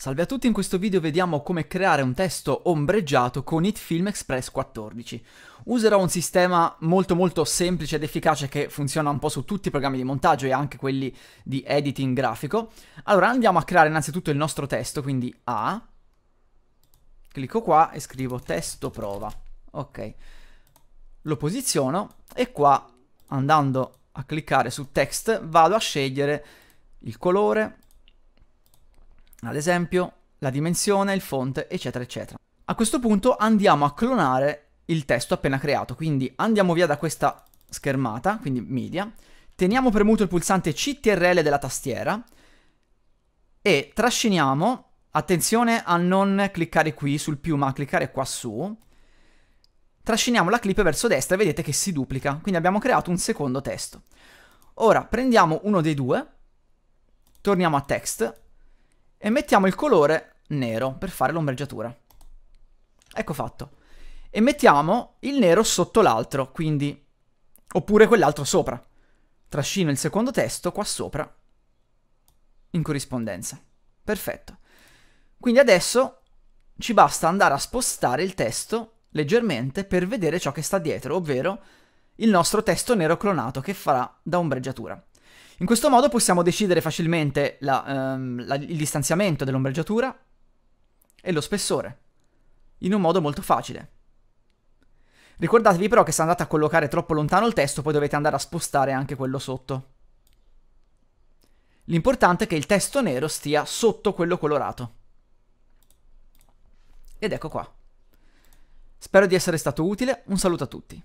Salve a tutti, in questo video vediamo come creare un testo ombreggiato con HitFilm Express 14. Userò un sistema molto molto semplice ed efficace che funziona un po' su tutti i programmi di montaggio e anche quelli di editing grafico. Allora andiamo a creare innanzitutto il nostro testo, quindi A. Clicco qua e scrivo testo prova. Ok. Lo posiziono e qua andando a cliccare su text vado a scegliere il colore, ad esempio la dimensione, il font, eccetera, eccetera. A questo punto andiamo a clonare il testo appena creato, quindi andiamo via da questa schermata, quindi media, teniamo premuto il pulsante CTRL della tastiera e trasciniamo, attenzione a non cliccare qui sul più ma a cliccare qua su, trasciniamo la clip verso destra e vedete che si duplica, quindi abbiamo creato un secondo testo. Ora prendiamo uno dei due, torniamo a text e mettiamo il colore nero per fare l'ombreggiatura. Ecco fatto. E mettiamo il nero sotto l'altro, quindi... Oppure quell'altro sopra. Trascino il secondo testo qua sopra in corrispondenza. Perfetto. Quindi adesso ci basta andare a spostare il testo leggermente per vedere ciò che sta dietro, ovvero il nostro testo nero clonato che farà da ombreggiatura. In questo modo possiamo decidere facilmente la, um, la, il distanziamento dell'ombreggiatura e lo spessore, in un modo molto facile. Ricordatevi però che se andate a collocare troppo lontano il testo poi dovete andare a spostare anche quello sotto. L'importante è che il testo nero stia sotto quello colorato. Ed ecco qua. Spero di essere stato utile, un saluto a tutti.